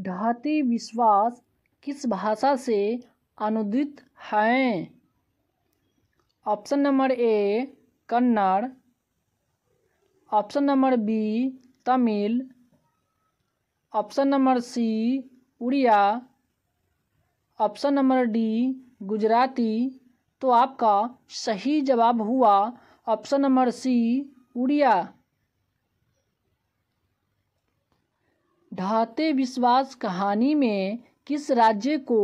ढाती विश्वास किस भाषा से अनुदित हैं option number A Kannada option number B Tamil option number C Oriya option number D Gujarati तो आपका सही जवाब हुआ ऑप्शन नंबर सी उड़िया धाते विश्वास कहानी में किस राज्य को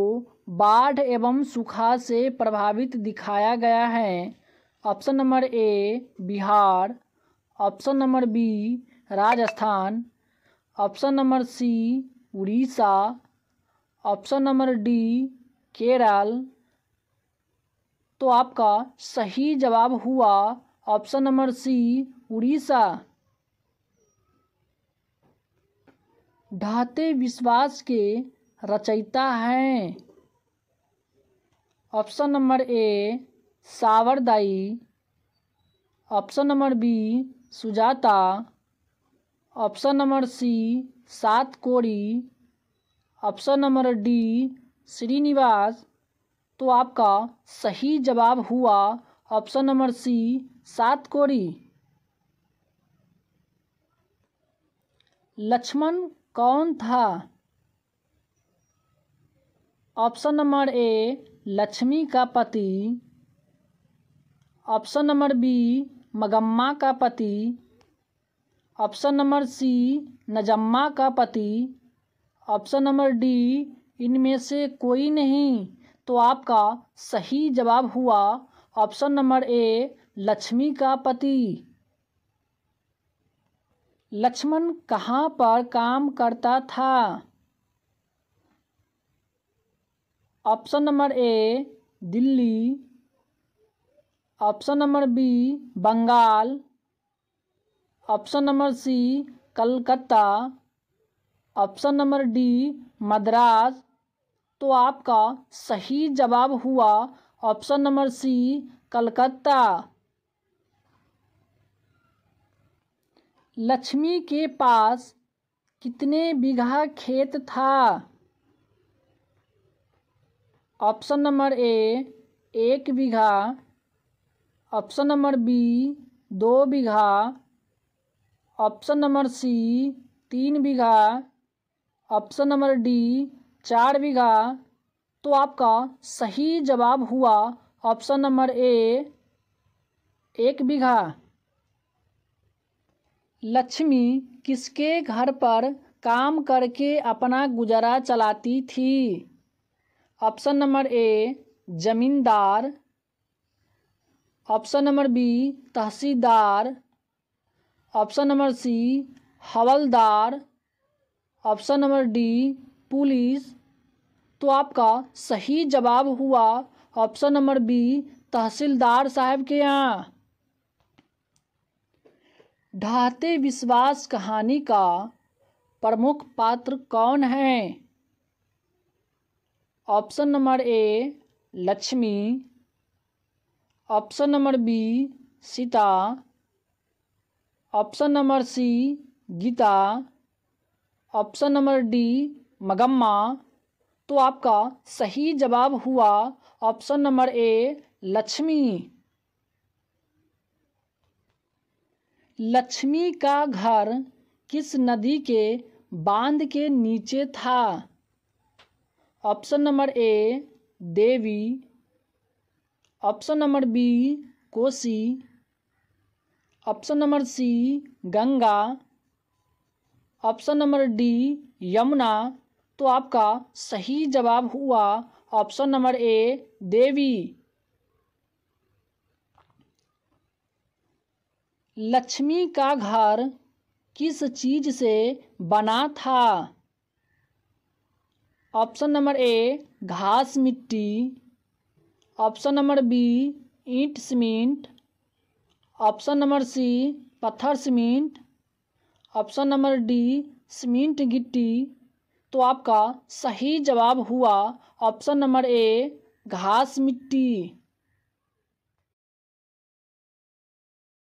बाढ़ एवं सूखा से प्रभावित दिखाया गया है option number A Bihar option number B Rajasthan option number C Orissa option number D Kerala तो आपका सही जवाब हुआ ऑप्शन नंबर सी उड़ीसा ढहते विश्वास के रचयिता हैं ऑप्शन नंबर ए सावरदाई option number B Sujata option number C सात कोरी ऑप्शन नंबर डी श्रीनिवास तो आपका सही जवाब हुआ ऑप्शन नंबर सी सात कोरी लक्ष्मण कौन था ऑप्शन नंबर ए लक्ष्मी का पति ऑप्शन नंबर बी मगम्मा का पति ऑप्शन नंबर सी नजम्मा का पति ऑप्शन नंबर डी इनमें से कोई नहीं तो आपका सही जवाब हुआ ऑप्शन नंबर ए लक्ष्मी का पति लक्ष्मण कहाँ पर काम करता था option number A Delhi option number B Bengal option number C Calcutta option number D Madras तो आपका सही जवाब हुआ option number C Calcutta Lakshmi के पास कितने बीघा खेत था ऑप्शन नंबर ए एक बीघा ऑप्शन नंबर बी दो बीघा ऑप्शन नंबर सी तीन बीघा ऑप्शन नंबर डी चार बीघा तो आपका सही जवाब हुआ ऑप्शन नंबर ए एक बीघा लक्ष्मी किसके घर पर काम करके अपना गुजारा चलाती थी option number A zamindar option number B tehsildar option number C havildar option number D police तो आपका सही जवाब हुआ ऑप्शन नंबर बी तहसीलदार साहब के यहाँ ढाते विश्वास कहानी का प्रमुख पात्र कौन है option number A Lakshmi option number B Sita option number C Gita option number D Magamma तो आपका सही जवाब हुआ option number A Lakshmi Lakshmi का घर किस नदी के बांध के नीचे था option number A Devi option number B Kosi option number C Ganga option number D Yamuna तो आपका सही जवाब हुआ option number A Devi Lakshmi का घर किस चीज से बना था ऑप्शन नंबर ए घास मिट्टी ऑप्शन नंबर बी ईंट सीमेंट ऑप्शन नंबर सी पत्थर cement option number D cement गिट्टी तो आपका सही जवाब हुआ ऑप्शन नंबर ए घास मिट्टी